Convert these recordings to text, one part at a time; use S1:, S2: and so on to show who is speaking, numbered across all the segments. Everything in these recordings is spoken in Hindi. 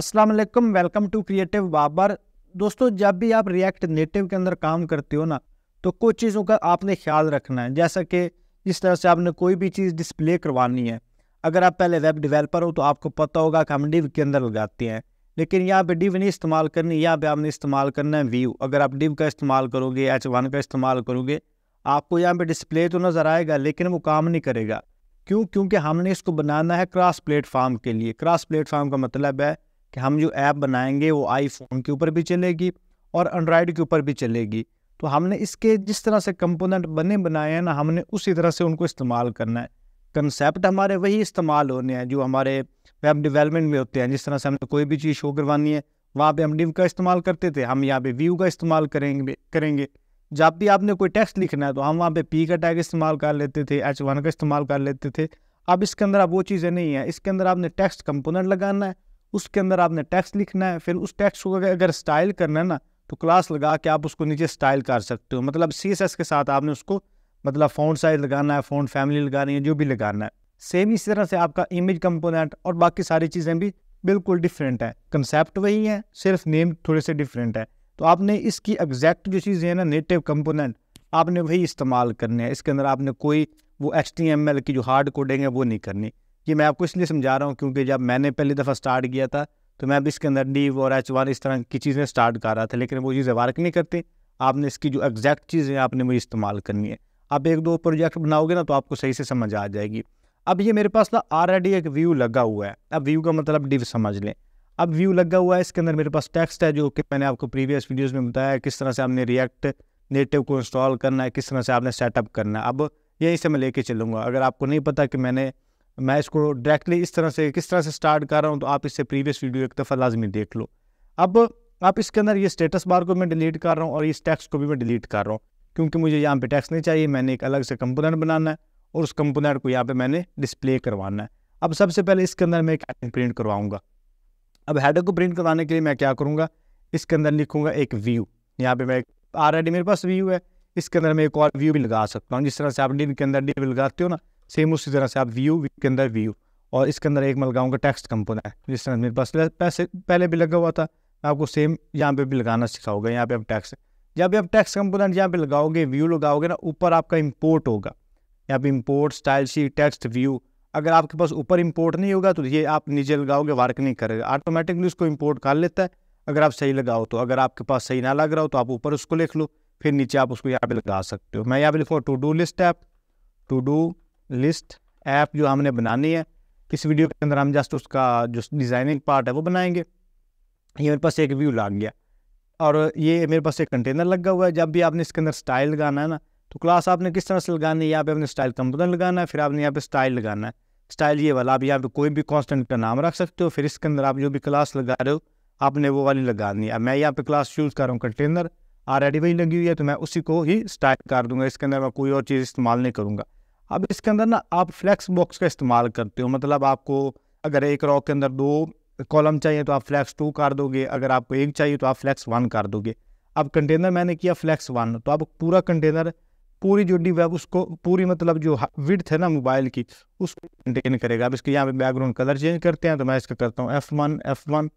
S1: अस्सलाम वालेकुम वेलकम टू क्रिएटिव बाबर दोस्तों जब भी आप रिएक्ट नेटिव के अंदर काम करते हो ना तो कुछ चीज़ों का आपने ख्याल रखना है जैसा कि जिस तरह से आपने कोई भी चीज़ डिस्प्ले करवानी है अगर आप पहले वेब डिवेलपर हो तो आपको पता होगा कि हम डिव के अंदर लगाते हैं लेकिन यहाँ पर डिव नहीं इस्तेमाल करनी यहाँ पर आपने इस्तेमाल करना है व्यू अगर आप डिव का इस्तेमाल करोगे एच वन का इस्तेमाल करोगे आपको यहाँ पर डिस्प्ले तो नज़र आएगा लेकिन वो काम नहीं करेगा क्यों क्योंकि हमने इसको बनाना है क्रॉस प्लेटफार्म के लिए क्रॉस प्लेटफार्म का मतलब है कि हम जो ऐप बनाएंगे वो आईफोन के ऊपर भी चलेगी और एंड्रॉयड के ऊपर भी चलेगी तो हमने इसके जिस तरह से कंपोनेंट बने बनाए हैं ना हमने उसी तरह से उनको इस्तेमाल करना है कंसेप्ट हमारे वही इस्तेमाल होने हैं जो हमारे वेब डिवेलपमेंट में होते हैं जिस तरह से हमने कोई भी चीज़ शो करवानी है वहाँ पे हम डिव का इस्तेमाल करते थे हम यहाँ पे व्यू का इस्तेमाल करेंगे करेंगे जब भी आपने कोई टेक्स्ट लिखना है तो हम वहाँ पे पी का टैग इस्तेमाल कर लेते थे एच वन का इस्तेमाल कर लेते थे अब इसके अंदर आप वो चीज़ें नहीं है इसके अंदर आपने टेक्स्ट कंपोनेंट लगाना है उसके अंदर आपने टेक्स्ट लिखना है फिर उस टेक्स्ट को अगर स्टाइल करना है ना तो क्लास लगा के आप उसको नीचे स्टाइल कर सकते हो मतलब सी के साथ आपने उसको मतलब फ़ॉन्ट साइज लगाना है फ़ॉन्ट फैमिली लगानी है जो भी लगाना है सेम इसी तरह से आपका इमेज कंपोनेंट और बाकी सारी चीज़ें भी बिल्कुल डिफरेंट है कंसेप्ट वही है सिर्फ नेम थोड़े से डिफरेंट है तो आपने इसकी एग्जैक्ट जो चीज़ें हैं ना नेटिव कंपोनेंट आपने वही इस्तेमाल करने हैं इसके अंदर आपने कोई वो एच की जो हार्ड कोडिंग है वो नहीं करनी ये मैं आपको इसलिए समझा रहा हूँ क्योंकि जब मैंने पहली दफ़ा स्टार्ट किया था तो मैं अब इसके अंदर डीव और एच वन इस तरह की चीज़ें स्टार्ट कर रहा था लेकिन वो चीज़ें वर्क नहीं करती आपने इसकी जो एग्जैक्ट चीज़ें आपने मुझे इस्तेमाल करनी है आप एक दो प्रोजेक्ट बनाओगे ना तो आपको सही से समझ आ जाएगी अब ये मेरे पास ना ऑलरेडी एक व्यू लगा हुआ है अब व्यू का मतलब डिव समझ लें अब व्यू लगा हुआ है इसके अंदर मेरे पास टेक्स्ट है जो कि मैंने आपको प्रीवियस वीडियोस में बताया किस तरह से आपने रिएक्ट नेटिव को इंस्टॉल करना है किस तरह से आपने सेटअप करना है अब यहीं से मैं लेके चलूँगा अगर आपको नहीं पता कि मैंने मैं इसको डायरेक्टली इस तरह से किस तरह से स्टार्ट कर रहा हूँ तो आप इससे प्रीवियस वीडियो एक दफ़ा लाजमी देख लो अब आप इसके अंदर ये स्टेटस बार को मैं डिलीट कर रहा हूँ और इस टैक्स को भी मैं डिलीट कर रहा हूँ क्योंकि मुझे यहाँ पे टैक्स नहीं चाहिए मैंने एक अलग से कंपोनेंट बनाना है और उस कंपोनेंट को यहाँ पे मैंने डिस्प्ले करवाना है अब सबसे पहले इसके अंदर मैं एक हेडिंग प्रिंट करवाऊँगा अब हेडर को प्रिंट करवाने के लिए मैं क्या करूँगा इसके अंदर लिखूँगा एक व्यू यहाँ पे मैं ऑलरेडी मेरे पास व्यू है इसके अंदर मैं एक और व्यू भी लगा सकता हूँ जिस तरह से आप डिन के अंदर डी लगाते हो ना सेम उसी तरह से आप व्यू के अंदर व्यू और इसके अंदर एक मलगांव का टेक्स्ट कंपोनेंट है जिस तरह मेरे पास पैसे पहले भी लगा हुआ था मैं आपको सेम यहाँ पे भी लगाना सिखाओगे यहाँ पे आप टैक्स जब भी आप टैक्स कंपोनेंट यहाँ पे लगाओगे व्यू लगाओगे ना ऊपर आपका इम्पोर्ट होगा यहाँ पे import stylesheet text view अगर आपके पास ऊपर इम्पोर्ट नहीं होगा तो ये आप नीचे लगाओगे वर्क नहीं करेगा ऑटोमेटिकली उसको इम्पोर्ट कर लेता है अगर आप सही लगाओ तो अगर आपके पास सही ना लग रहा हो तो आप ऊपर उसको लिख लो फिर नीचे आप उसको यहाँ पे लगा सकते हो मैं यहाँ पे लिखूँगा to do list app to do list app जो हमने बनानी है इस वीडियो के अंदर हम जस्ट उसका जो डिज़ाइनिंग पार्ट है वो बनाएंगे ये मेरे पास एक व्यू लग गया और ये मेरे पास एक कंटेनर लगा हुआ है जब भी आपने इसके अंदर स्टाइल लगाना है ना तो क्लास आपने किस तरह से लगानी है यहाँ पे आपने स्टाइल कंपोनेंट लगाना है फिर आपने यहाँ पे स्टाइल लगाना है स्टाइल ये वाला आप यहाँ पे कोई भी कॉन्स्टेंट का नाम रख सकते हो फिर इसके अंदर आप जो भी क्लास लगा रहे हो आपने वो वाली लगानी है मैं यहाँ पे क्लास चूज़ कर रहा हूँ कंटेनर आर वही लगी हुई है तो मैं उसी को ही स्टाइल कर दूंगा इसके अंदर मैं कोई और चीज़ इस्तेमाल नहीं करूँगा अब इसके अंदर ना आप फ्लैक्स बॉक्स का इस्तेमाल करते हो मतलब आपको अगर एक रॉक के अंदर दो कॉलम चाहिए तो आप फ्लैक्स टू कर दोगे अगर आपको एक चाहिए तो आप फ्लैक्स वन कर दोगे अब कंटेनर मैंने किया फ्लैक्स वन तो आप पूरा कंटेनर पूरी जो डिब है उसको पूरी मतलब जो विड्थ है ना मोबाइल की उसको कंटेन करेगा अब इसके यहाँ पे बैकग्राउंड कलर चेंज करते हैं तो मैं इसका करता हूँ एफ वन एफ वन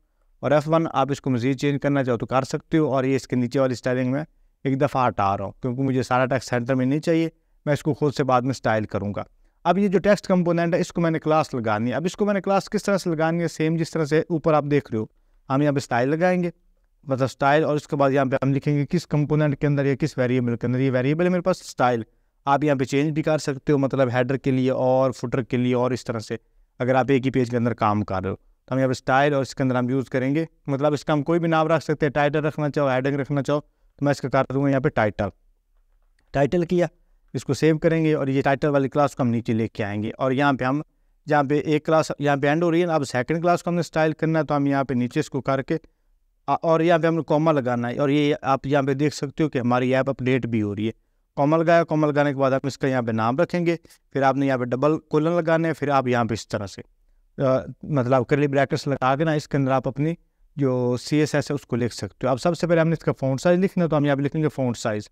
S1: और एफ वन आप इसको मज़ीद चेंज करना चाहो तो कर सकते हो और ये इसके नीचे वाली स्टाइलिंग में एक दफ़ा हटा रहा हूँ क्योंकि मुझे सारा टैक्स सेंटर में नहीं चाहिए मैं इसको खुद से बाद में स्टाइल करूँगा अब ये जो टेक्स्ट कंपोनेंट है इसको मैंने क्लास लगानी है अब इसको मैंने क्लास किस तरह से लगानी है सेम जिस तरह से ऊपर आप देख रहे हो हम यहाँ पर स्टाइल लगाएंगे मतलब स्टाइल और उसके बाद यहाँ पे हम लिखेंगे किस कंपोनेंट के अंदर या किस वेरिएबल के अंदर ये वेरिएबल है मेरे पास स्टाइल आप यहाँ पे चेंज भी कर सकते हो मतलब हेडर के लिए और फुटर के लिए और इस तरह से अगर आप एक ही पेज के अंदर काम कर रहे हो तो हम यहाँ पे स्टाइल और इसके अंदर हम यूज़ करेंगे मतलब इसका हम कोई भी नाम रख सकते हैं टाइटल रखना चाहो हेडिंग रखना चाहो तो मैं इसका कर दूँगा यहाँ पर टाइटल टाइटल किया इसको सेव करेंगे और ये टाइटल वाली क्लास को हम नीचे लेके आएंगे और यहाँ पे हम जहाँ पे एक क्लास यहाँ पे एंड हो रही है अब सेकंड क्लास को हमने स्टाइल करना है तो हम यहाँ पे नीचे इसको करके और यहाँ पे हमने कॉमा लगाना है और ये आप यहाँ पे देख सकते हो कि हमारी ऐप अपडेट भी हो रही है कॉमा लगाया कॉमा लगाने के बाद आप इसका यहाँ पर नाम रखेंगे फिर आपने यहाँ पे डबल कोलन लगाना है फिर आप यहाँ पर इस तरह से मतलब करली ब्रैकेट्स लगा के ना इसके अंदर आप अपनी जो सी एस एस है उसको लिख सकते हो अब सबसे पहले हमने इसका फ़ॉन्ट साइज़ लिखना तो हम यहाँ पे लिखेंगे फ़ॉन्ट साइज़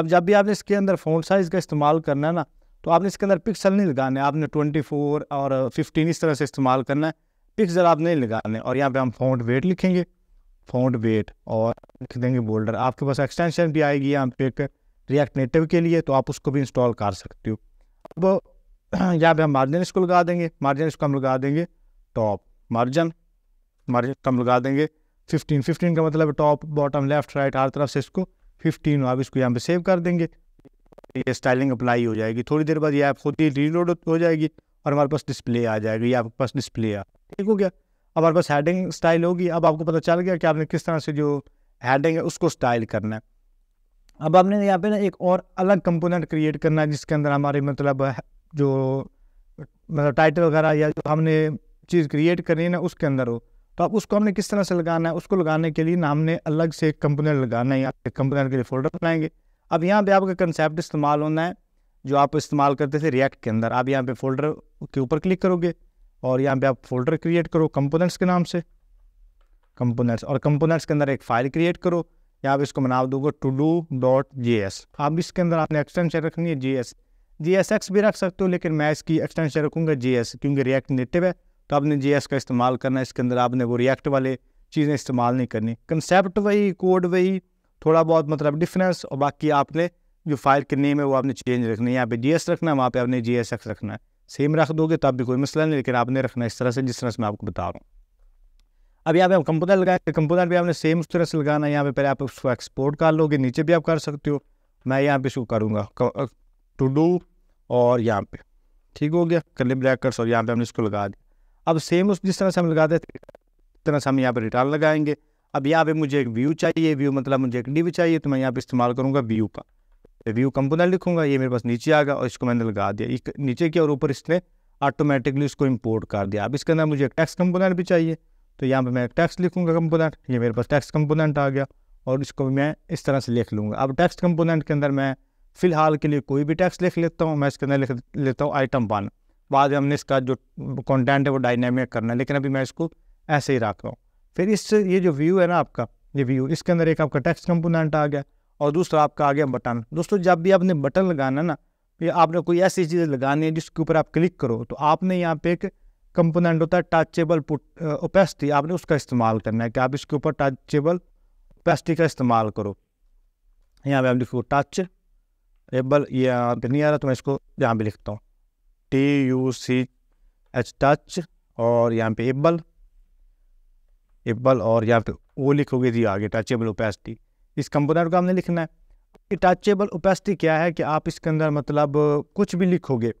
S1: अब जब भी आपने इसके अंदर फोन साइज़ का इस्तेमाल करना है ना तो आपने इसके अंदर पिक्सल नहीं लगाने आपने ट्वेंटी फोर और फिफ्टीन इस तरह से इस्तेमाल करना है पिक्सल आप नहीं लगाने और यहाँ पे हम फ़ॉन्ट वेट लिखेंगे फ़ॉन्ट वेट और लिख देंगे बोल्डर आपके पास एक्सटेंशन भी आएगी यहाँ पे एक रिएक्ट नेटिव के लिए तो आप उसको भी इंस्टॉल कर सकते हो अब यहाँ पे हम मार्जिन इसको लगा देंगे मार्जिन इसको हम लगा देंगे टॉप मार्जिन मार्जिन हम लगा देंगे फिफ्टीन फिफ्टीन का मतलब टॉप बॉटम लेफ्ट राइट हर तरफ से इसको फिफ्टीन आप इसको यहाँ पे सेव कर देंगे ये स्टाइलिंग अप्लाई हो जाएगी थोड़ी देर बाद ये ऐप खुद ही रीलोड हो जाएगी और हमारे पास डिस्प्ले आ जाएगी ये आपके पास डिस्प्ले आ ठीक हो गया अब हमारे पास हैडिंग स्टाइल होगी अब आपको पता चल गया कि आपने किस तरह से जो हैडिंग है उसको स्टाइल करना है अब आपने यहाँ पे ना एक और अलग कंपोनेंट क्रिएट करना है जिसके अंदर हमारे मतलब जो मतलब टाइटल वगैरह या जो हमने चीज़ क्रिएट करनी है ना उसके अंदर हो तो आप उसको हमने किस तरह से लगाना है उसको लगाने के लिए ना हमने अलग से एक लगाना है यहाँ कंपोनेंट के लिए फोल्डर बनाएंगे अब यहाँ पे आपका कंसेप्ट इस्तेमाल होना है जो आप इस्तेमाल करते थे रिएक्ट के अंदर आप यहाँ पे फोल्डर के ऊपर क्लिक करोगे और यहाँ पे आप फोल्डर क्रिएट करो कंपोनेंट्स के नाम से कंपोनेंट्स और कंपोनेंट्स के अंदर एक फाइल क्रिएट करो या आप इसको बना दोगे to do dot J S आप इसके अंदर आपने एक्सटेंशन रखेंगे J S G S X भी रख सकते हो लेकिन मैं इसकी एक्सटेंशन रखूँगा जे एस क्योंकि रिएक्ट नेटिव है तो आपने जे का इस्तेमाल करना इसके अंदर आपने वो रिएक्ट वाले चीज़ें इस्तेमाल नहीं करनी कंसेप्ट वही कोड वही थोड़ा बहुत मतलब डिफरेंस और बाकी आपने जो फाइल के नेम है वो आपने चेंज रखनी है यहाँ पे जी रखना है वहाँ पे आपने जी रखना है सेम रख दोगे तब तो भी कोई मसला नहीं लेकिन आपने रखना इस तरह से जिस तरह से मैं आपको बता रहा हूँ अब यहाँ पे आप कंपोनर लगाए कंपोनर भी आपने सेम उस तरह से लगाना है यहाँ पे पहले आप उसको एक्सपोर्ट कर लोगे नीचे भी आप कर सकते हो मैं यहाँ पे इसको करूँगा टू डू और यहाँ पे ठीक हो गया कल ब्लैक कर सो यहाँ पे हमने इसको लगा दिया अब सेम उस जिस तरह से हम लगाते थे तरह से हम यहाँ पर रिटर्न लगाएंगे अब यहाँ पे मुझे एक व्यू चाहिए व्यू मतलब मुझे एक डिव चाहिए तो मैं यहाँ पे इस्तेमाल करूँगा व्यू का व्यू तो कंपोनर लिखूंगा ये मेरे पास नीचे आ गया और इसको मैंने लगा दिया एक नीचे की और ऊपर इसने ऑटोमेटिकली इसको इम्पोर्ट कर दिया अब इसके अंदर मुझे एक टैक्स कंपोनेंट भी चाहिए तो यहाँ पर मैं एक टैक्स लिखूंगा कंपोनेंट ये मेरे पास टैक्स कंपोनेंट आ गया और इसको मैं इस तरह से लिख लूँगा अब टैक्स कंपोनेंट के अंदर मैं फ़िलहाल के लिए कोई भी टैक्स लिख लेता हूँ मैं इसके अंदर लिख लेता हूँ आइटम वन बाद में हमने इसका जो कंटेंट है वो डायनेमिक करना है लेकिन अभी मैं इसको ऐसे ही रख रहा हूँ फिर इस ये जो व्यू है ना आपका ये व्यू इसके अंदर एक आपका टेक्स्ट कंपोनेंट आ गया और दूसरा आपका आ गया बटन दोस्तों जब भी आपने बटन लगाना ना या आपने कोई ऐसी चीज़ लगानी है जिसके ऊपर आप क्लिक करो तो आपने यहाँ पे एक कंपोनेंट होता है टचेबल ओपेस्टी आपने उसका इस्तेमाल करना है कि आप इसके ऊपर टचेबल ओपेस्टी का इस्तेमाल करो यहाँ पे आप लिखो टच एबल ये यहाँ पे नहीं आ रहा तो मैं इसको यहाँ पे लिखता हूँ T U C H touch और यहाँ पे एब्बल एब्बल और यहाँ पे वो लिखोगे जी आगे टचेबल ओपेसिटी इस कंपोनेंट को हमने लिखना है टचेबल ओपेसिटी क्या है कि आप इसके अंदर मतलब कुछ भी लिखोगे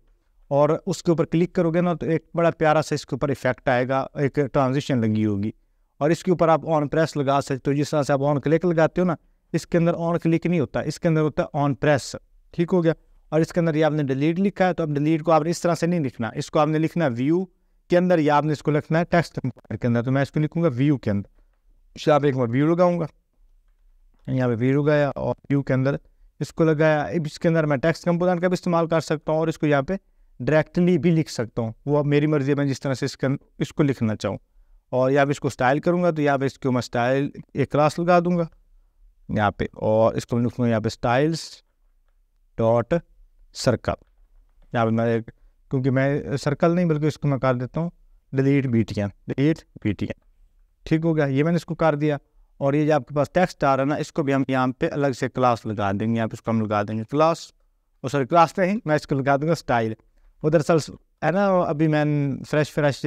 S1: और उसके ऊपर क्लिक करोगे ना तो एक बड़ा प्यारा सा इसके ऊपर इफेक्ट आएगा एक ट्रांजिशन लगी होगी और इसके ऊपर आप ऑन प्रेस लगा सकते हो तो जिस तरह से आप ऑन क्लिक लगाते हो ना इसके अंदर ऑन क्लिक नहीं होता इसके अंदर होता है ऑन प्रेस ठीक हो गया और इसके अंदर ये आपने डिलीट लिखा है तो अब डिलीट को आपने इस तरह से नहीं लिखना इसको आपने लिखना व्यू के अंदर या आपने इसको लिखना है टेक्स्ट के अंदर तो मैं इसको लिखूंगा व्यू के अंदर आप एक बार व्यू लगाऊंगा यहाँ पे व्यू लगाया और व्यू के अंदर इसको लगाया इसके अंदर मैं टेक्स्ट कंपोनेंट का भी इस्तेमाल कर सकता हूँ और इसको यहाँ पे डायरेक्टली भी लिख सकता हूँ वो अब मेरी मर्जी है मैं जिस तरह से इसके इसको लिखना चाहूँ और यहाँ पे इसको स्टाइल करूँगा तो यहाँ पे इसको मैं स्टाइल एक क्लास लगा दूँगा यहाँ पे और इसको मैं लिखूँगा यहाँ पे स्टाइल्स डॉट सर्कल यहाँ पर मैं क्योंकि मैं सर्कल नहीं बल्कि इसको मैं कर देता हूँ delete B T M delete B T M ठीक हो गया ये मैंने इसको कर दिया और ये जो आपके पास टेक्स्ट आ रहा है ना इसको भी हम यहाँ पे अलग से क्लास लगा देंगे यहाँ पे इसको हम लगा देंगे क्लास और सॉरी क्लास नहीं मैं इसको लगा दूंगा स्टाइल वो दरअसल है ना अभी मैं फ्रेश फ्रेश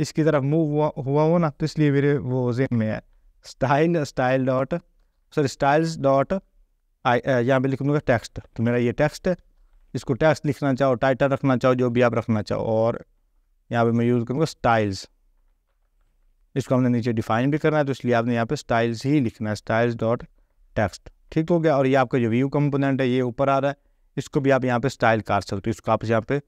S1: इसकी तरफ मूव हुआ हुआ हो ना तो इसलिए मेरे वो जेन में है style style dot sorry styles dot I यहाँ पे लिख दूँगा टेक्स्ट तो मेरा ये टेक्स्ट है इसको टेक्स्ट लिखना चाहो टाइटल रखना चाहो जो भी आप रखना चाहो और यहाँ पे मैं यूज़ करूँगा स्टाइल्स इसको हमने नीचे डिफाइन भी करना है तो इसलिए आपने यहाँ पे स्टाइल्स ही लिखना है स्टाइल्स डॉट टेक्स्ट ठीक हो गया और ये आपका जो व्यू कंपोनेंट है ये ऊपर आ रहा है इसको भी आप यहाँ पे स्टाइल कर सकते हो इसको आप यहाँ पे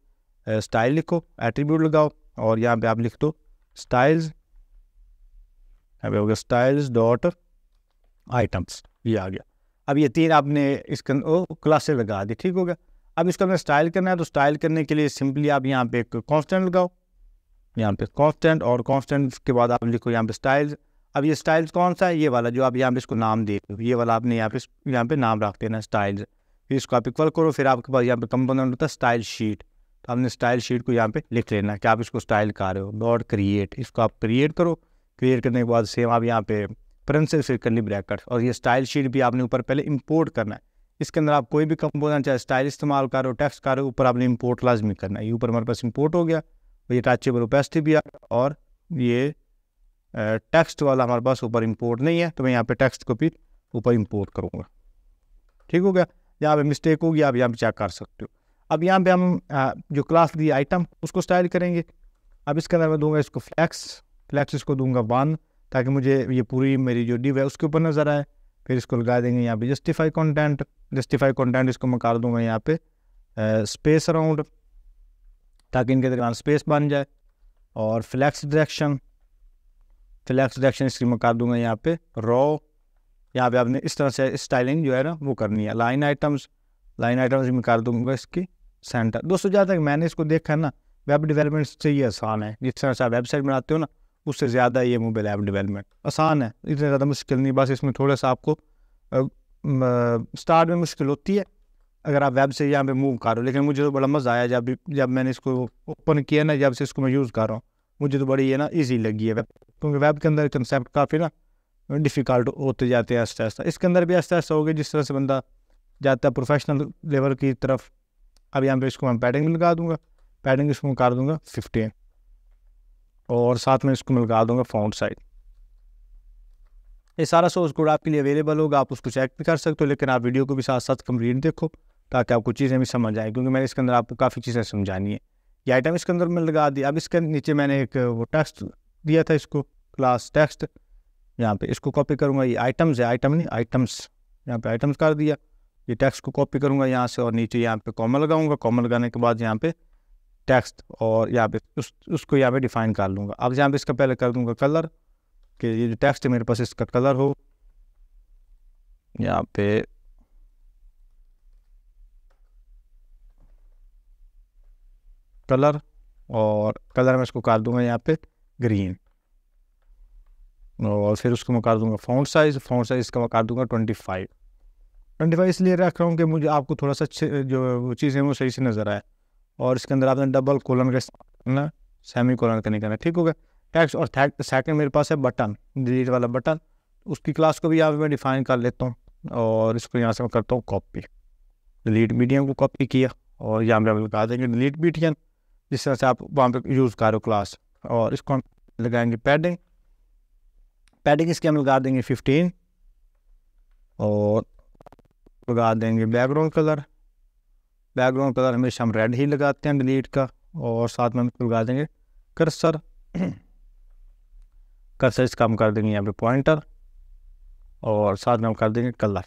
S1: स्टाइल लिखो एट्रीब्यूट लगाओ और यहाँ पे आप लिख दो स्टाइल्स यहाँ पे हो गया स्टाइल्स डॉट आइटम्स ये आ गया अब ये तीन आपने इसके क्लासे लगा दी ठीक हो गया अब इसको हमें स्टाइल करना है तो स्टाइल करने के लिए सिंपली आप यहाँ पे एक कॉन्स्टेंट लगाओ यहाँ पे कॉन्स्टेंट और कॉन्स्टेंट के बाद आप लिखो यहाँ पे स्टाइल्स अब ये स्टाइल्स कौन सा है ये वाला जो आप यहाँ पे इसको नाम दे ये वाला आपने यहाँ पे यहाँ पे नाम रख देना स्टाइल्स फिर इसको आप इक्वल करो फिर आपके पास यहाँ पे कंपोनेंट होता है स्टाइल शीट तो आपने स्टाइल शीट को यहाँ पे लिख लेना कि आप इसको स्टाइल कर रहे हो डॉट क्रिएट इसको आप क्रिएट करो क्रिएट करने के बाद सेम आप यहाँ पे प्रिंसिल फिर ली ब्रैकेट और ये स्टाइल शीट भी आपने ऊपर पहले इम्पोर्ट करना है इसके अंदर आप कोई भी कंपोनेंट चाहे स्टाइल इस्तेमाल करो टैक्स करो ऊपर आपने इम्पोर्ट लाजमी करना है ये ऊपर हमारे पास इम्पोर्ट हो गया ये टाचेबल ओपेसिटी भी आ और ये टेक्स्ट वाला हमारे पास ऊपर इम्पोर्ट नहीं है तो मैं यहाँ पे टेक्स्ट को भी ऊपर इम्पोर्ट करूँगा ठीक हो गया यहाँ पर मिस्टेक होगी आप यहाँ पर चेक कर सकते हो अब यहाँ पर हम जो क्लास दी आइटम उसको स्टाइल करेंगे अब इसके अंदर मैं दूंगा इसको फ्लैक्स फ्लैक्स इसको दूंगा वन ताकि मुझे ये पूरी मेरी जो डिव है उसके ऊपर नज़र आए फिर इसको लगा देंगे यहाँ पे जस्टिफाई कंटेंट जस्टिफाई कंटेंट इसको मैं कर दूंगा यहाँ पे स्पेस अराउंड ताकि इनके दरमियान स्पेस बन जाए और फ्लैक्स डायरेक्शन फ्लैक्स डायरेक्शन इसकी मैं कर दूंगा यहाँ पे रॉ यहाँ पे आपने इस तरह से स्टाइलिंग जो है ना वो करनी है लाइन आइटम्स लाइन आइटम्स में कर दूंगा इसकी सेंटर दोस्तों जहाँ तक मैंने इसको देखा है ना वेब डेवलपमेंट से ही आसान है जिस तरह से आप वेबसाइट बनाते हो ना उससे ज़्यादा ये मोबाइल ऐप डेवलपमेंट आसान है इतना ज़्यादा मुश्किल नहीं बस इसमें थोड़ा सा आपको स्टार्ट में मुश्किल होती है अगर आप वेब से यहाँ पे मूव करो लेकिन मुझे तो बड़ा मज़ा आया जब भी जब मैंने इसको ओपन किया ना जब से इसको मैं यूज़ कर रहा हूँ मुझे तो बड़ी ये ना ईजी लगी है वेब क्योंकि वेब के अंदर कंसेप्ट काफ़ी ना डिफ़िकल्ट होते जाते हैं आस्ते आस्ते इसके अंदर भी आस्ते आस्ते हो गए जिस तरह से बंदा जाता है प्रोफेशनल लेवल की तरफ अब यहाँ पे इसको मैं पैडिंग लगा दूंगा पैडिंग इसको कर दूंगा फिफ्टीन और साथ में इसको मैं लगा दूंगा फाउंड साइड ये सारा सोर्स कोड आपके लिए अवेलेबल होगा आप उसको चेक भी कर सकते हो लेकिन आप वीडियो को भी साथ साथ कंप्लीट देखो ताकि आपको चीज़ें भी समझ आए क्योंकि मैंने इसके अंदर आपको काफ़ी चीज़ें समझानी है ये आइटम इसके अंदर मैं लगा दिया अब इसके नीचे मैंने एक वो टेक्स्ट दिया था इसको क्लास टेक्स्ट यहाँ पे इसको कॉपी करूँगा ये आइटम्स है आइटम नहीं आइटम्स यहाँ पे आइटम्स कर दिया ये टेक्स्ट को कॉपी करूँगा यहाँ से और नीचे यहाँ पे कॉमा लगाऊंगा कॉमा लगाने के बाद यहाँ पे टेक्स्ट और यहाँ पे उस उसको यहाँ पे डिफाइन कर लूँगा अब यहाँ पे इसका पहले कर दूँगा कलर कि ये जो टेक्स्ट है मेरे पास इसका कलर हो यहाँ पे कलर और कलर मैं इसको कर दूंगा यहाँ पे ग्रीन और फिर उसको मैं कर दूंगा फाउंड साइज़ फाउंड साइज़ का मैं कर दूंगा ट्वेंटी फाइव ट्वेंटी फाइव इसलिए रख रहा हूँ कि मुझे आपको थोड़ा सा जो चीज़ें वो सही से नज़र आए और इसके अंदर आपने डबल कोलन का ना सेमी कोलन का नहीं करना ठीक हो गया टेक्स्ट और सेकंड मेरे पास है बटन डिलीट वाला बटन उसकी क्लास को भी यहाँ पे मैं डिफाइन कर लेता हूँ और इसको यहाँ से मैं करता हूँ कॉपी डिलीट मीडियम को कॉपी किया और यहाँ पर हम लगा देंगे डिलीट मीडियम जिस तरह से आप वहाँ पर यूज़ कर रहे हो क्लास और इसको हम लगाएंगे पैडिंग पैडिंग इसकी हम लगा देंगे फिफ्टीन और लगा देंगे बैकग्राउंड कलर बैकग्राउंड कलर हमेशा हम रेड ही लगाते हैं डिलीट का और साथ में हम इसको लगा देंगे कर्सर कर्सर इसका हम कर देंगे यहाँ पे पॉइंटर और साथ में हम कर देंगे कलर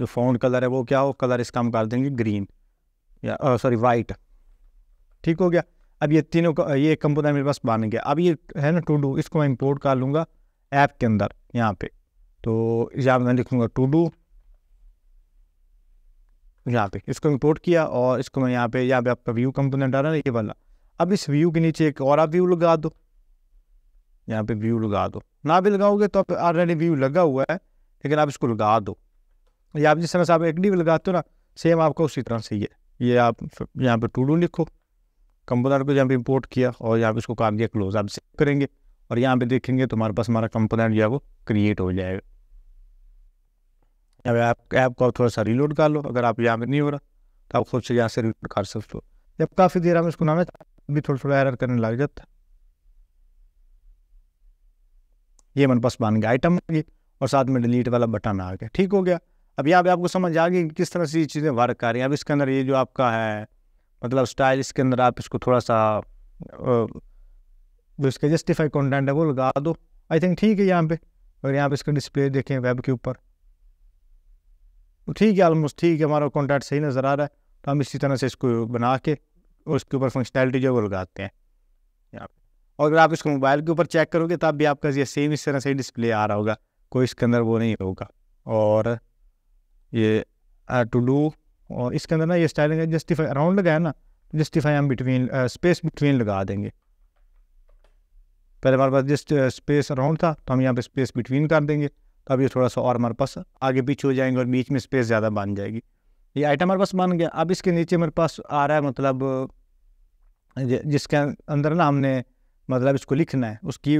S1: जो फ़ॉन्ट कलर है वो क्या हो कलर इसका हम कर देंगे ग्रीन या सॉरी वाइट ठीक हो गया अब ये तीनों ये कंपोनेंट मेरे पास बन गया अब ये है ना टू डू इसको मैं इंपोर्ट कर लूँगा ऐप के अंदर यहाँ पे तो यहाँ मैं लिखूँगा टू डू यहाँ पे इसको इम्पोर्ट किया और इसको मैं यहाँ पे यहाँ पे आपका व्यू कंपोनेंट आ रहा है ये वाला अब इस व्यू के नीचे एक और आप व्यू लगा दो यहाँ पे व्यू लगा दो ना भी लगाओगे तो आप ऑलरेडी व्यू लगा हुआ है लेकिन आप इसको लगा दो या आप जिस तरह से आप एक एक्टिव लगाते हो ना सेम आपको उसी तरह से ये ये आप यहाँ पे टू लिखो कंपोनेंट को यहाँ पे इम्पोर्ट किया और यहाँ पे इसको काम दिया क्लोज आप सेव करेंगे और यहाँ पे देखेंगे तो हमारे पास हमारा कंपोनेंट जो है वो क्रिएट हो जाएगा अब ऐप ऐप को थोड़ा सा रीलोड कर लो अगर आप यहाँ पर नहीं हो रहा तो आप खुद से यहाँ से रीलोड कर सकते हो जब काफ़ी देर हम इसको नाम भी थोड़ा थोड़ा एरर करने लग जाता ये मन पास बन गया आइटम ये और साथ में डिलीट वाला बटन आ गया ठीक हो गया अब यहाँ पे आपको समझ आ गई कि किस तरह से ये चीज़ें वर्क कर रही हैं अब इसके अंदर ये जो आपका है मतलब स्टाइल इसके अंदर आप इसको थोड़ा सा जो इसका जस्टिफाई कॉन्टेंट है वो लगा दो आई थिंक ठीक है यहाँ पे और यहाँ पे इसका डिस्प्ले देखें वेब के ऊपर ठीक है आलमोस्ट ठीक है हमारा कॉन्टैक्ट सही नज़र आ रहा है तो हम इसी तरह से इसको बना के उसके ऊपर फंक्शनैलिटी जो है वो लगाते हैं यहाँ पर और अगर आप इसको मोबाइल के ऊपर चेक करोगे तब भी आपका ये सेम इस तरह से डिस्प्ले आ रहा होगा कोई इसके अंदर वो नहीं होगा और ये टू uh, डू और इसके अंदर ना ये स्टाइलिंग है जस्टिफाई अराउंड लगाया ना जस्टिफाई हम बिटवीन स्पेस बिटवीन लगा देंगे पहले हमारे पास जस्ट स्पेस अराउंड था तो हम यहाँ पे स्पेस बिटवीन कर देंगे तो अभी थोड़ा सा और हमारे पास आगे पीछे हो जाएंगे और बीच में स्पेस ज़्यादा बन जाएगी ये आइटम हमारे पास बन गया अब इसके नीचे मेरे पास आ रहा है मतलब जिसके अंदर ना हमने मतलब इसको लिखना है उसकी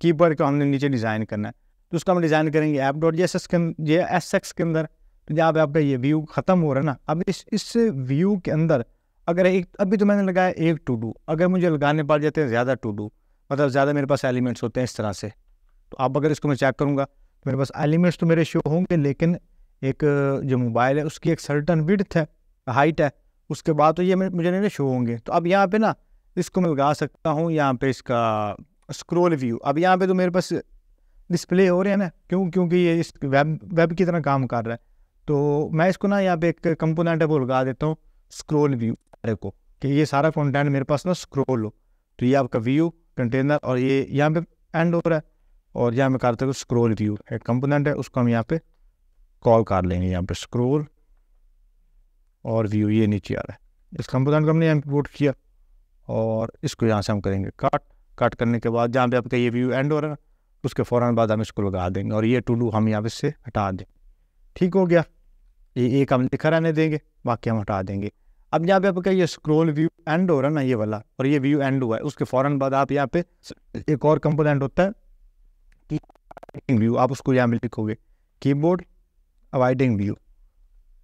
S1: कीबोर्ड को हमने नीचे डिज़ाइन करना है तो उसका हम डिज़ाइन करेंगे ऐप डॉट जे के जे एस एक्स के अंदर तो जहाँ पे आपका ये व्यू ख़त्म हो रहा है ना अब इस इस व्यू के अंदर अगर एक अभी तो मैंने लगाया एक टू डू अगर मुझे लगाने पड़ जाते हैं ज़्यादा टू डू मतलब ज़्यादा मेरे पास एलिमेंट्स होते हैं इस तरह से तो आप अगर इसको मैं चेक करूँगा मेरे पास एलिमेंट्स तो मेरे शो होंगे लेकिन एक जो मोबाइल है उसकी एक सर्टन विड्थ है हाइट है उसके बाद तो ये मुझे नहीं शो होंगे तो अब यहाँ पे ना इसको मैं लगा सकता हूँ यहाँ पे इसका स्क्रोल व्यू अब यहाँ पे तो मेरे पास डिस्प्ले हो रहे हैं ना क्यों क्योंकि ये इस वेब वेब की तरह काम कर रहा है तो मैं इसको ना यहाँ पे एक कंपोनेंट है वो लगा देता हूँ स्क्रोल व्यू सारे को कि ये सारा कॉन्टेंट मेरे पास ना स्क्रोल हो तो ये आपका व्यू कंटेनर और ये यहाँ पे एंड हो रहा है और यहाँ मैं करते हैं स्क्रोल व्यू एक कंपोनेंट है उसको हम यहाँ पे कॉल कर लेंगे यहाँ पे स्क्रोल और व्यू ये नीचे आ रहा है इस कंपोनेंट को हमने यहाँ इम्पोर्ट किया और इसको यहाँ से हम करेंगे कट कट करने के बाद जहाँ पे आपका ये व्यू एंड हो रहा है उसके फ़ौरन बाद हम इसको लगा देंगे और ये टू डू हम यहाँ पे से हटा दें ठीक हो गया ये एक हम लिखा रहने देंगे बाकी हम हटा देंगे अब यहाँ पे आपका ये स्क्रोल व्यू एंड हो रहा है ना ये वाला और ये व्यू एंड हुआ है उसके फ़ौरन बाद आप यहाँ पे एक और कंपोनेंट होता है व्यू आप उसको यहाँ पे लिखोगे कीबोर्ड अवॉइडिंग व्यू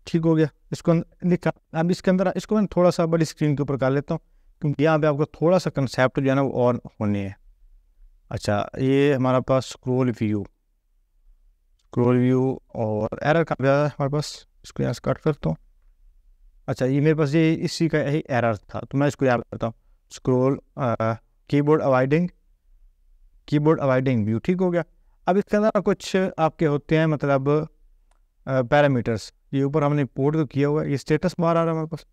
S1: ठीक हो गया इसको लिखा अं-, अब इसके अंदर इसको मैं थोड़ा सा बड़ी स्क्रीन के ऊपर कर लेता हूँ क्योंकि यहाँ पे आपको थोड़ा सा कंसेप्ट जो है ना वो और होने हैं अच्छा ये हमारा पास स्क्रोल व्यू स्क्रोल व्यू और एरर का हमारे पास इसको यहाँ से कट करता हूँ अच्छा ये मेरे पास ये इसी का यही एरर था तो मैं इसको याद करता हूँ scroll keyboard avoiding keyboard avoiding view ठीक हो गया अब इसके अंदर कुछ आपके होते हैं मतलब पैरामीटर्स ये ऊपर हमने पोर्ट तो किया हुआ है ये स्टेटस बाहर आ रहा है हमारे पास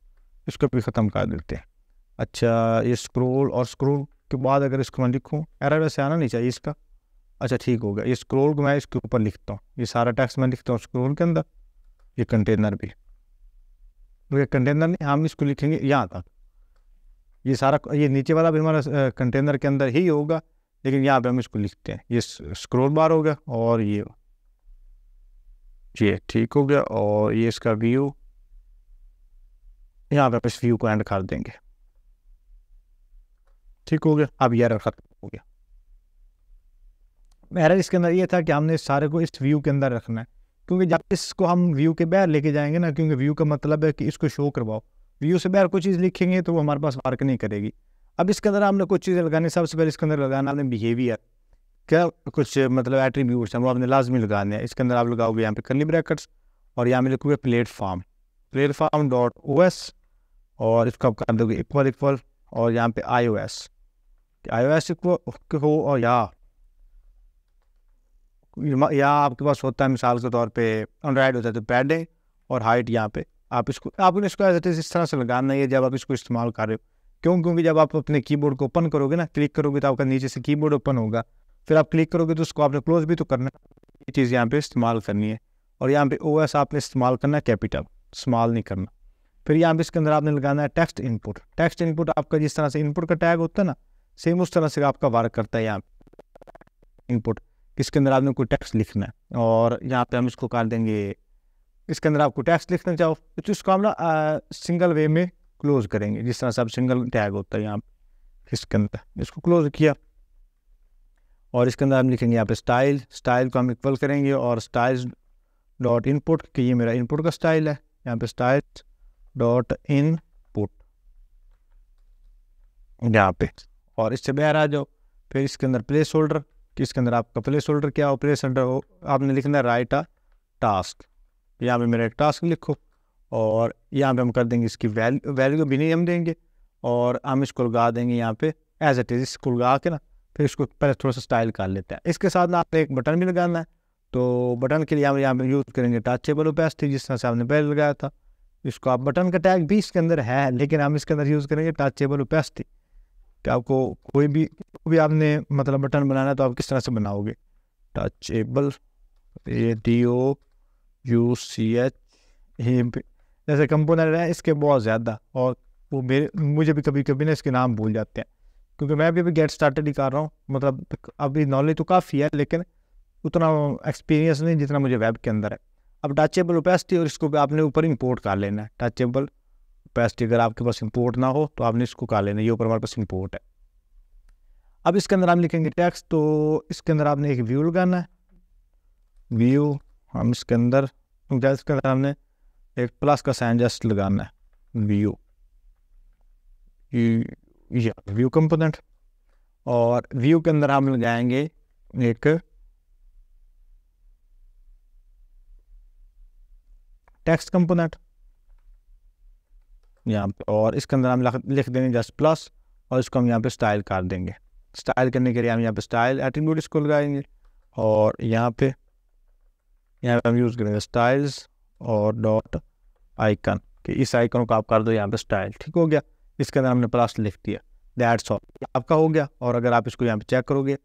S1: इसको भी ख़त्म कर देते हैं अच्छा ये स्क्रोल और स्क्रोल के बाद अगर इसको मैं लिखूँ एरर वैसे आना नहीं चाहिए इसका अच्छा ठीक हो गया ये स्क्रोल को मैं इसके ऊपर लिखता हूँ ये सारा टैक्स मैं लिखता हूँ स्क्रोल के अंदर ये कंटेनर भी तो ये कंटेनर नहीं हम इसको लिखेंगे यहाँ तक ये सारा ये नीचे वाला भी हमारा कंटेनर के अंदर ही होगा लेकिन यहाँ पे हम इसको लिखते हैं ये स्क्रोल बार हो गया और ये ये ठीक हो गया और ये इसका व्यू यहाँ पे आप इस व्यू को एंड कर देंगे ठीक हो गया अब ये खत्म हो गया मेरा इसके अंदर ये था कि हमने सारे को इस व्यू के अंदर रखना है क्योंकि जब इसको हम व्यू के बाहर लेके जाएंगे ना क्योंकि व्यू का मतलब है कि इसको शो करवाओ व्यू से बाहर कोई चीज़ लिखेंगे तो वो हमारे पास वर्क नहीं करेगी अब इसके अंदर आपने कुछ चीज़ें लगानी सबसे पहले इसके अंदर लगाना आपने बिहेवियर क्या कुछ मतलब एट्रीब्यूट्स हैं वो आपने लाजमी लगाने हैं इसके अंदर आप लगाओगे यहाँ पे कर्ली ब्रैकेट्स और यहाँ में लिखोगे platform platform dot O S और इसको आप कर दोगे इक्वल इक्वल और यहाँ पे I O S I O S equal हो और या या आपके पास होता है मिसाल के तौर पे एंड्राइड होता है तो पैडे और हाइट यहाँ पे आप इसको आपने इसको इस तरह से लगाना है जब आप इसको इस्तेमाल कर रहे हो क्यों क्योंकि जब आप अपने कीबोर्ड को ओपन करोगे ना क्लिक करोगे तो आपका नीचे से कीबोर्ड ओपन होगा फिर आप क्लिक करोगे तो उसको आपने क्लोज भी तो करना ये चीज़ यहाँ पे इस्तेमाल करनी है और यहाँ पे ओ एस आपने इस्तेमाल करना कैपिटल इस्तेमाल नहीं करना फिर यहाँ पे इसके अंदर आपने लगाना है टेक्स्ट इनपुट टेक्स्ट इनपुट आपका जिस तरह से इनपुट का टैग होता है ना सेम उस तरह से आपका वर्क करता है यहाँ इनपुट इसके अंदर आपने कोई टेक्स्ट लिखना है और यहाँ पे हम इसको कर देंगे इसके अंदर आपको टेक्स्ट लिखना चाहो तो इसको हम सिंगल वे में क्लोज करेंगे जिस तरह से आप सिंगल टैग होता है यहाँ इसके अंदर इसको क्लोज किया और इसके अंदर हम लिखेंगे यहाँ पे स्टाइल स्टाइल को हम इक्वल करेंगे और स्टाइल डॉट इनपुट कि ये मेरा इनपुट का स्टाइल है यहाँ पे स्टाइल डॉट इनपुट यहाँ पे और इससे बाहर आ जाओ फिर इसके अंदर प्लेस होल्डर कि इसके अंदर आपका प्लेस होल्डर क्या हो प्लेस होल्डर हो आपने लिखना है राइट आ टास्क यहाँ पे मेरा एक टास्क लिखो और यहाँ पे हम कर देंगे इसकी वैल्यू वैल्यू भी नहीं हम देंगे और हम इसको लगा देंगे यहाँ पे एज इट इज़ इसको लगा के ना फिर इसको पहले थोड़ा सा स्टाइल कर लेते हैं इसके साथ ना आपने एक बटन भी लगाना है तो बटन के लिए हम यहाँ पे यूज़ करेंगे टाचेबल ओपेसिटी जिस तरह से हमने पहले लगाया था इसको आप बटन का टैग भी इसके अंदर है लेकिन हम इसके अंदर यूज़ करेंगे टाचेबल ओपेसिटी कि आपको कोई भी कोई भी आपने मतलब बटन बनाना है तो आप किस तरह से बनाओगे touchable A D O U C H जैसे कंपोनर है इसके बहुत ज़्यादा और वो मेरे मुझे भी कभी कभी ना इसके नाम भूल जाते हैं क्योंकि मैं भी अभी गेट स्टार्टेड ही कर रहा हूँ मतलब अभी नॉलेज तो काफ़ी है लेकिन उतना एक्सपीरियंस नहीं जितना मुझे वेब के अंदर है अब टचेबल ओपेसिटी और इसको भी आपने ऊपर इम्पोर्ट कर लेना है टचेबल ओपेसिटी अगर आपके पास इम्पोर्ट ना हो तो आपने इसको कर लेना ये ऊपर हमारे पास इम्पोर्ट है अब इसके अंदर हम लिखेंगे टैक्स तो इसके अंदर आपने एक व्यू लगाना है व्यू हम इसके अंदर इसके अंदर हमने एक प्लस का साइन जस्ट लगाना है व्यू व्यू कंपोनेंट और व्यू के अंदर हम लगाएंगे एक टेक्स्ट कंपोनेंट यहाँ पे और इसके अंदर हम लिख देंगे जस्ट प्लस और इसको हम यहाँ पे स्टाइल कर देंगे स्टाइल करने के लिए हम यहाँ पे स्टाइल एटीट्यूड इसको लगाएंगे और यहाँ पे यहाँ पे हम यूज़ करेंगे स्टाइल्स और डॉट आइकन कि इस आइकन को आप कर दो यहाँ पे स्टाइल ठीक हो गया इसके अंदर हमने प्लस लिख दिया दैट्स ऑल आपका हो गया और अगर आप इसको यहाँ पे चेक करोगे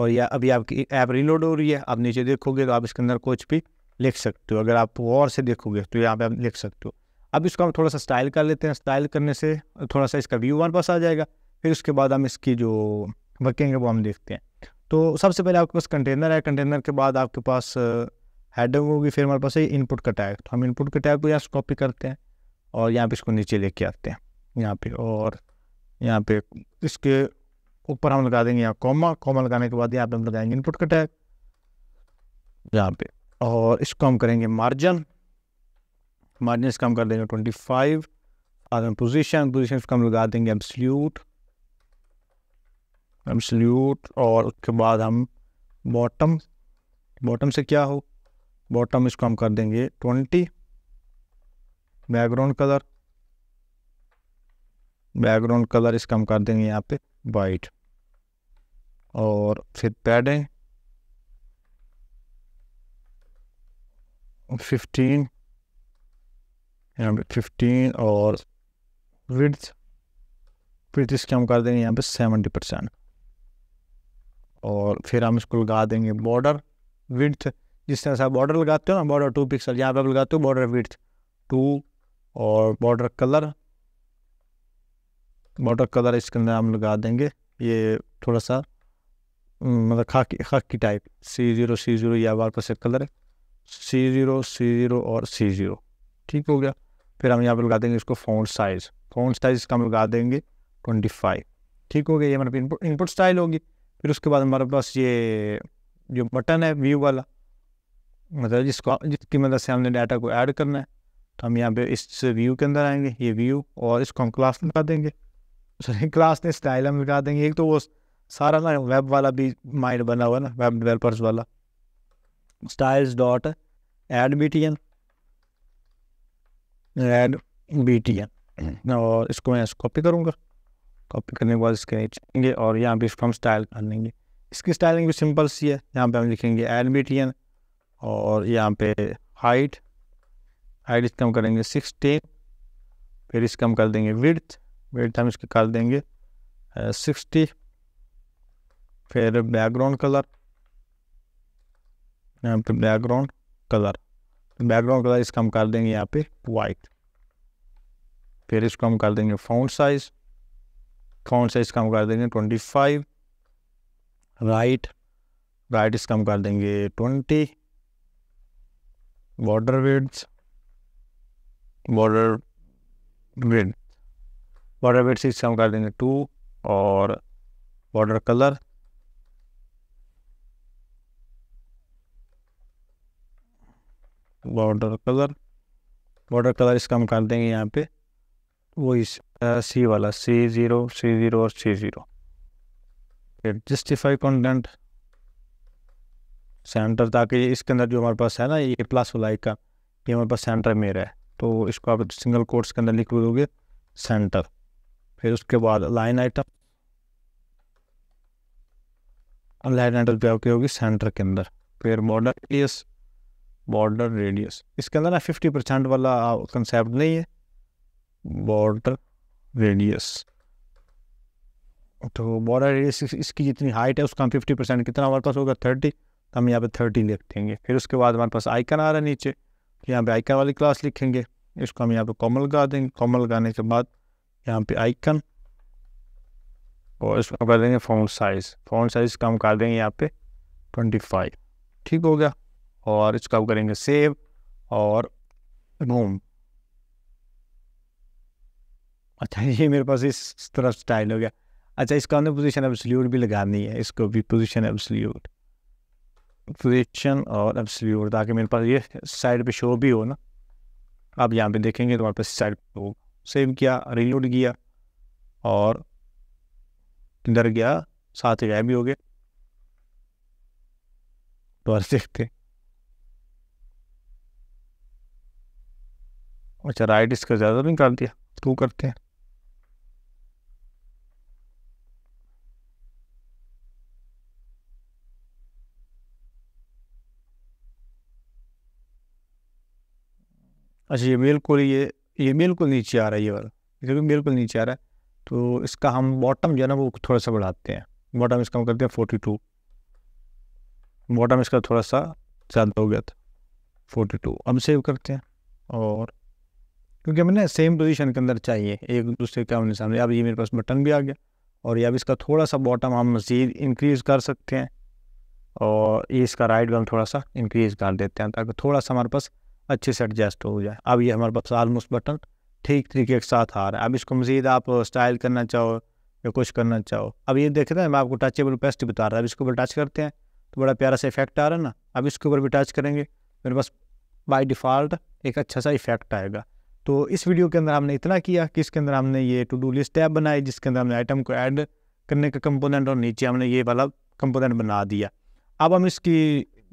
S1: और या अभी आपकी ऐप रीलोड हो रही है आप नीचे देखोगे तो आप इसके अंदर कुछ भी लिख सकते हो अगर आप और से देखोगे तो यहाँ पर आप लिख सकते हो अब इसको हम थोड़ा सा स्टाइल कर लेते हैं स्टाइल करने से थोड़ा सा इसका व्यू वन पास आ जाएगा फिर उसके बाद हम इसकी जो वर्किंग है वो हम देखते हैं तो सबसे पहले आपके पास कंटेनर है कंटेनर के बाद आपके पास हेडिंग होगी फिर हमारे पास है इनपुट का टैग तो हम इनपुट के टैग को यहाँ से कॉपी करते हैं और यहाँ पे इसको नीचे लेके आते हैं यहाँ पे और यहाँ पे इसके ऊपर हम लगा देंगे यहाँ कॉमा कॉमा लगाने के बाद यहाँ पे हम लगाएंगे इनपुट का टैग यहाँ पे और इसको हम करेंगे मार्जिन मार्जिन इसका हम कर देंगे ट्वेंटी फाइव और हम पोजिशन पोजिशन इसका हम लगा देंगे एम सल्यूट और उसके बाद हम बॉटम बॉटम से क्या हो बॉटम इसको हम कर देंगे twenty background colour background colour इसका हम कर देंगे यहाँ पे वाइट और फिर पैडें फिफ्टीन यहाँ पे फिफ्टीन और विड्थ फिर इसके हम कर देंगे यहाँ पे सेवेंटी परसेंट और फिर हम इसको लगा देंगे बॉर्डर विड्थ जिस तरह से आप बॉर्डर लगाते हो ना बॉर्डर टू पिक्सल यहाँ पर आप लगाते हो बॉर्डर विथ टू और बॉर्डर कलर बॉर्डर कलर इसके अंदर हम लगा देंगे ये थोड़ा सा हम्म, मतलब खाकी खाकी type C zero C zero बार पर से कलर है सी ज़ीरो सी ज़ीरो और सी ज़ीरो ठीक हो गया फिर हम यहाँ पर लगा देंगे इसको फोन साइज़ फोन साइज़ इसका हम लगा देंगे ट्वेंटी फाइव ठीक हो गया ये हमारे इनपुट इनपुट स्टाइल होगी फिर उसके बाद हमारे पास ये जो बटन है व्यू वाला मतलब जिसको जिसकी मदद से हमने डाटा को ऐड करना है तो हम यहाँ पे इस व्यू के अंदर आएंगे ये व्यू और इसको हम क्लास लगा देंगे सॉरी क्लास ने स्टाइल हम लगा देंगे एक तो वो सारा ना वेब वाला भी माइंड बना हुआ ना वेब डेवलपर्स वाला styles dot add B T N add B T N और इसको मैं कॉपी करूँगा कॉपी करने के बाद इसके नीचे और यहाँ पे इसको हम स्टाइल कर लेंगे इसकी स्टाइलिंग भी सिंपल सी है यहाँ पे हम लिखेंगे एड बी टी एन और यहाँ पे हाइट हाइट इसका हम करेंगे सिक्सटीन फिर इसका हम कर देंगे विड्थ विड्थ हम इसके कर देंगे सिक्सटी uh, फिर बैकग्राउंड कलर यहाँ पे बैकग्राउंड कलर बैकग्राउंड कलर इसका हम कर देंगे यहाँ पे वाइट फिर इसको हम कर देंगे फाउंड साइज फाउंड साइज का हम कर देंगे ट्वेंटी फाइव राइट राइट इसका हम कर देंगे twenty border width border width border width से हम कर देंगे टू और border colour border colour border colour इसका हम कर देंगे यहाँ पे वो इस सी वाला सी ज़ीरो सी ज़ीरो और C zero justify content centre ताकि इसके अंदर जो हमारे पास है ना ये प्लस वाला का ये हमारे पास सेंटर में रहा है तो इसको आप सिंगल कोर्स के अंदर लिख दोगे सेंटर फिर उसके बाद लाइन आइटम लाइन आइटम पे आपकी होगी सेंटर के अंदर फिर बॉर्डर रेडियस बॉर्डर रेडियस इसके अंदर ना फिफ्टी परसेंट वाला कंसेप्ट नहीं है बॉर्डर रेडियस तो बॉर्डर रेडियस इसकी जितनी हाइट है उसका हम फिफ्टी परसेंट कितना हमारे पास होगा थर्टी तो हम यहाँ पे थर्टी लिखेंगे फिर उसके बाद हमारे पास आइकन आ रहा है नीचे तो यहाँ पे आइकन वाली क्लास लिखेंगे इसको हम यहाँ पे कॉमल लगा देंगे कॉमल लगाने के बाद यहाँ पे आइकन और इसको कर देंगे फोन साइज़ फोन साइज़ का हम कर देंगे यहाँ पे ट्वेंटी फाइव ठीक हो गया और इसका हम करेंगे सेव और रूम अच्छा ये मेरे पास इस तरह स्टाइल हो गया अच्छा इसका हमने पोजिशन एब्सोल्यूट भी लगानी है इसको भी पोजिशन एब्सोल्यूट क्वेश्चन और एब्सल्यूट ताकि मेरे पास ये साइड पे शो भी हो ना आप यहाँ पे देखेंगे तो वापस साइड पे हो सेव किया रिलोड किया और इधर गया साथ ही भी हो गया तो बस देखते अच्छा राइट इसका ज़्यादा नहीं कर दिया तो करते हैं अच्छा ये बिल्कुल ये ये बिल्कुल नीचे आ रहा है ये वाला ये भी बिल्कुल नीचे आ रहा है तो इसका हम बॉटम जो है ना वो थोड़ा सा बढ़ाते हैं बॉटम इसका हम करते हैं फोर्टी टू बॉटम इसका थोड़ा सा ज़्यादा हो गया था फोर्टी टू हम सेव करते हैं और क्योंकि हमें ना सेम पोजीशन के अंदर चाहिए एक दूसरे के आमने सामने अब ये मेरे पास बटन भी आ गया और ये अब इसका थोड़ा सा बॉटम हम मज़ीद इंक्रीज़ कर सकते हैं और ये इसका राइट बम थोड़ा सा इंक्रीज़ कर देते हैं ताकि थोड़ा सा हमारे पास अच्छे से एडजस्ट हो जाए अब ये हमारे पास आलमोस्ट बटन ठीक तरीके के साथ आ रहा है अब इसको मज़ीद आप स्टाइल करना चाहो या कुछ करना चाहो अब ये देख रहे हैं मैं आपको टचेबल पेस्ट बता रहा है अब इसके ऊपर टच करते हैं तो बड़ा प्यारा सा इफेक्ट आ रहा है ना अब इसके ऊपर भी टच करेंगे मेरे पास बाई डिफ़ॉल्ट एक अच्छा सा इफेक्ट आएगा तो इस वीडियो के अंदर हमने इतना किया कि इसके अंदर हमने ये टू डू लिस्ट ऐप बनाई जिसके अंदर हमने आइटम को ऐड करने का कंपोनेंट और नीचे हमने ये वाला कंपोनेंट बना दिया अब हम इसकी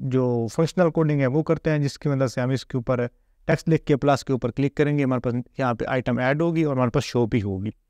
S1: जो फंक्शनल कोडिंग है वो करते हैं जिसकी मदद से हम इसके ऊपर टेक्स्ट लिख के प्लस के ऊपर क्लिक करेंगे हमारे पास यहाँ पे आइटम ऐड होगी और हमारे पास शो भी होगी